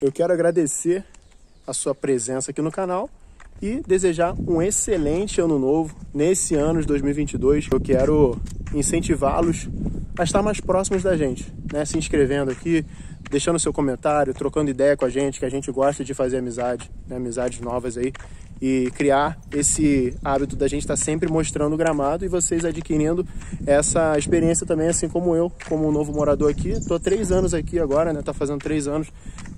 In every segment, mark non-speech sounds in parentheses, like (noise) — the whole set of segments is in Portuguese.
Eu quero agradecer a sua presença aqui no canal e desejar um excelente ano novo nesse ano de 2022. Eu quero incentivá-los a estar mais próximos da gente, né? Se inscrevendo aqui, deixando seu comentário, trocando ideia com a gente, que a gente gosta de fazer amizade, né? amizades novas aí, e criar esse hábito da gente estar tá sempre mostrando o gramado e vocês adquirindo essa experiência também, assim como eu, como um novo morador aqui. Estou há três anos aqui agora, né? Tá fazendo três anos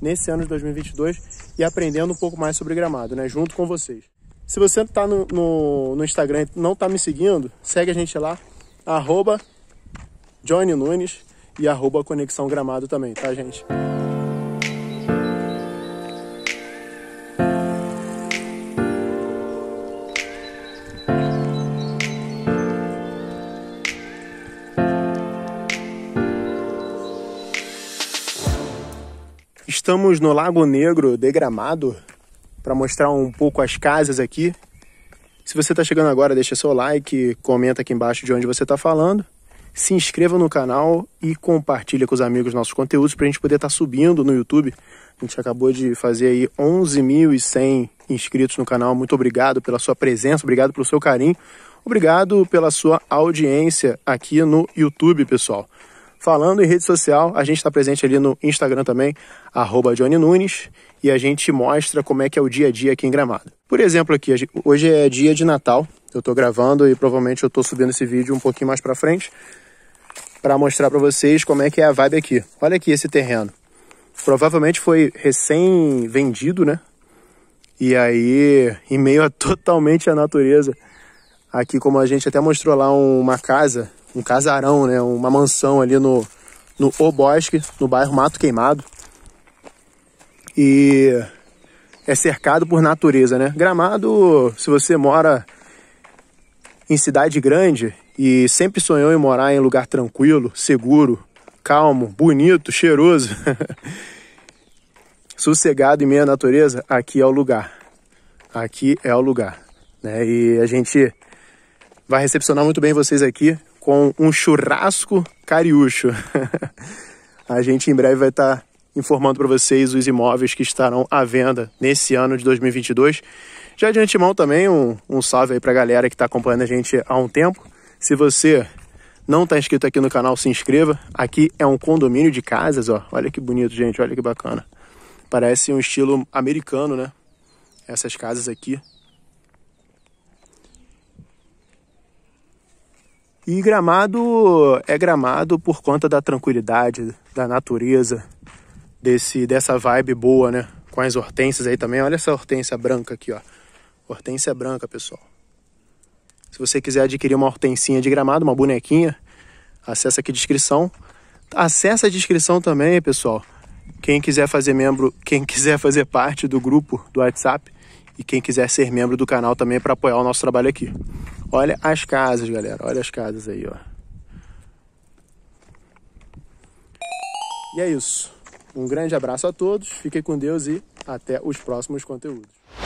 nesse ano de 2022 e aprendendo um pouco mais sobre gramado, né? Junto com vocês. Se você está no, no, no, Instagram e não está me seguindo, segue a gente lá, arroba Johnny Nunes, e arroba Conexão Gramado também, tá, gente? Estamos no Lago Negro de Gramado para mostrar um pouco as casas aqui. Se você está chegando agora, deixa seu like, comenta aqui embaixo de onde você está falando se inscreva no canal e compartilha com os amigos nossos conteúdos para a gente poder estar tá subindo no YouTube. A gente acabou de fazer aí 11.100 inscritos no canal. Muito obrigado pela sua presença, obrigado pelo seu carinho, obrigado pela sua audiência aqui no YouTube, pessoal. Falando em rede social, a gente está presente ali no Instagram também, arroba Johnny Nunes, e a gente mostra como é que é o dia a dia aqui em Gramado. Por exemplo, aqui, hoje é dia de Natal, eu estou gravando e provavelmente eu estou subindo esse vídeo um pouquinho mais para frente para mostrar para vocês como é que é a vibe aqui. Olha aqui esse terreno. Provavelmente foi recém vendido, né? E aí, em meio a (laughs) totalmente a natureza, aqui como a gente até mostrou lá uma casa, um casarão, né? Uma mansão ali no, no O Bosque, no bairro Mato Queimado. E é cercado por natureza, né? Gramado, se você mora em cidade grande e sempre sonhou em morar em lugar tranquilo, seguro, calmo, bonito, cheiroso, (laughs) sossegado e meio natureza, aqui é o lugar. Aqui é o lugar. Né? E a gente vai recepcionar muito bem vocês aqui com um churrasco cariúcho. (laughs) a gente em breve vai estar informando para vocês os imóveis que estarão à venda nesse ano de 2022 já de antemão também, um, um salve aí pra galera que está acompanhando a gente há um tempo. Se você não está inscrito aqui no canal, se inscreva. Aqui é um condomínio de casas, ó. Olha que bonito, gente, olha que bacana. Parece um estilo americano, né? Essas casas aqui. E Gramado é Gramado por conta da tranquilidade, da natureza, desse dessa vibe boa, né? Com as hortênsias aí também. Olha essa hortênsia branca aqui, ó. Hortência branca, pessoal. Se você quiser adquirir uma hortensinha de gramado, uma bonequinha, acessa aqui a descrição. Acessa a descrição também, pessoal. Quem quiser fazer membro, quem quiser fazer parte do grupo do WhatsApp e quem quiser ser membro do canal também para apoiar o nosso trabalho aqui. Olha as casas, galera. Olha as casas aí, ó. E é isso. Um grande abraço a todos. Fiquem com Deus e até os próximos conteúdos.